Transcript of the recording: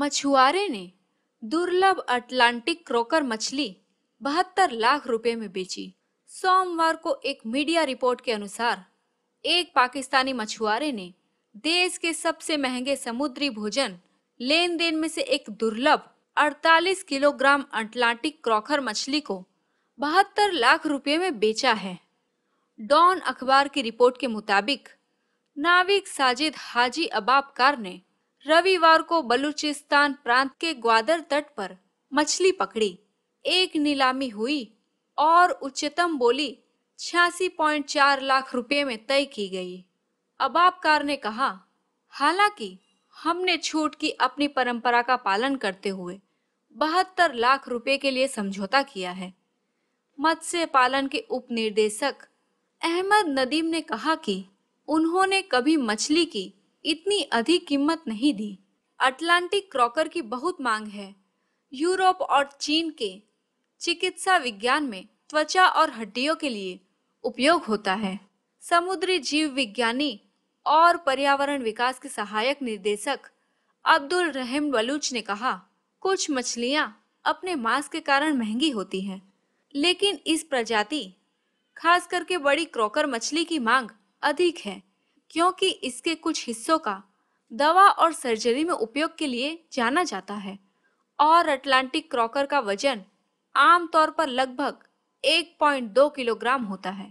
मछुआरे ने दुर्लभ अटलांटिक क्रोकर मछली बहत्तर लाख रुपए में बेची सोमवार को एक मीडिया रिपोर्ट के अनुसार एक पाकिस्तानी मछुआरे ने देश के सबसे महंगे समुद्री भोजन लेन देन में से एक दुर्लभ 48 किलोग्राम अटलांटिक क्रॉकर मछली को बहत्तर लाख रुपए में बेचा है डॉन अखबार की रिपोर्ट के मुताबिक नाविक साजिद हाजी अबाबकार ने रविवार को बलूचिस्तान प्रांत के ग्वादर तट पर मछली पकड़ी एक नीलामी हुई और उच्चतम बोली छियासी पॉइंट चार लाख रुपए में तय की गई अबाबकार ने कहा हालांकि हमने छूट की अपनी परंपरा का पालन करते हुए बहत्तर लाख रुपए के लिए समझौता किया है मत्स्य पालन के निर्देशक अहमद नदीम ने कहा कि उन्होंने कभी मछली की इतनी अधिक कीमत नहीं दी अटलांटिक क्रॉकर की बहुत मांग है यूरोप और चीन के चिकित्सा विज्ञान में त्वचा और हड्डियों के लिए उपयोग होता है समुद्री जीव विज्ञानी और पर्यावरण विकास के सहायक निर्देशक अब्दुल रहीम बलूच ने कहा कुछ मछलियाँ अपने मांस के कारण महंगी होती हैं लेकिन इस प्रजाति खास करके बड़ी क्रॉकर मछली की मांग अधिक है क्योंकि इसके कुछ हिस्सों का दवा और सर्जरी में उपयोग के लिए जाना जाता है और अटलांटिक क्रॉकर का वजन आमतौर पर लगभग 1.2 किलोग्राम होता है